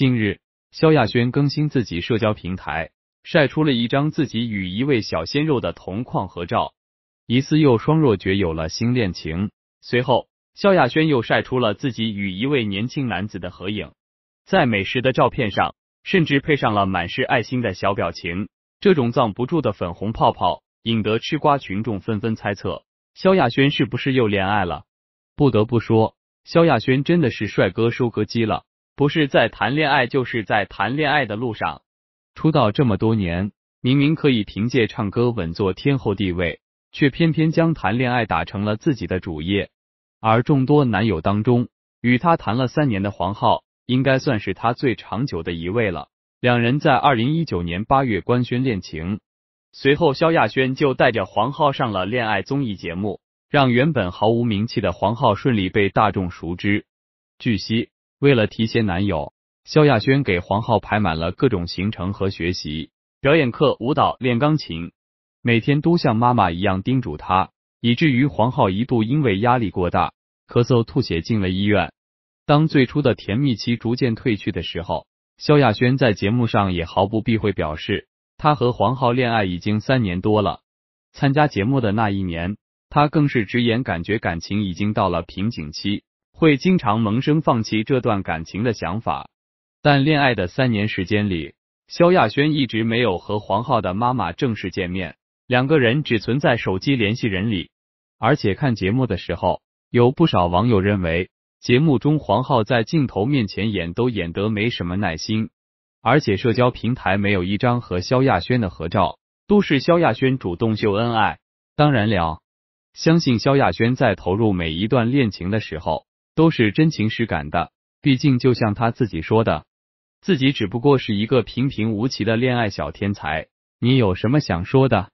近日，萧亚轩更新自己社交平台，晒出了一张自己与一位小鲜肉的同框合照，疑似又双若绝有了新恋情。随后，萧亚轩又晒出了自己与一位年轻男子的合影，在美食的照片上，甚至配上了满是爱心的小表情，这种藏不住的粉红泡泡，引得吃瓜群众纷纷猜测萧亚轩是不是又恋爱了。不得不说，萧亚轩真的是帅哥收割机了。不是在谈恋爱，就是在谈恋爱的路上。出道这么多年，明明可以凭借唱歌稳坐天后地位，却偏偏将谈恋爱打成了自己的主业。而众多男友当中，与他谈了三年的黄浩，应该算是他最长久的一位了。两人在二零一九年八月官宣恋情，随后萧亚轩就带着黄浩上了恋爱综艺节目，让原本毫无名气的黄浩顺利被大众熟知。据悉。为了提携男友，萧亚轩给黄浩排满了各种行程和学习，表演课、舞蹈、练钢琴，每天都像妈妈一样叮嘱他，以至于黄浩一度因为压力过大，咳嗽吐血进了医院。当最初的甜蜜期逐渐褪去的时候，萧亚轩在节目上也毫不避讳表示，他和黄浩恋爱已经三年多了。参加节目的那一年，他更是直言感觉感情已经到了瓶颈期。会经常萌生放弃这段感情的想法，但恋爱的三年时间里，萧亚轩一直没有和黄浩的妈妈正式见面，两个人只存在手机联系人里。而且看节目的时候，有不少网友认为，节目中黄浩在镜头面前演都演得没什么耐心，而且社交平台没有一张和萧亚轩的合照，都是萧亚轩主动秀恩爱。当然了，相信萧亚轩在投入每一段恋情的时候。都是真情实感的，毕竟就像他自己说的，自己只不过是一个平平无奇的恋爱小天才。你有什么想说的？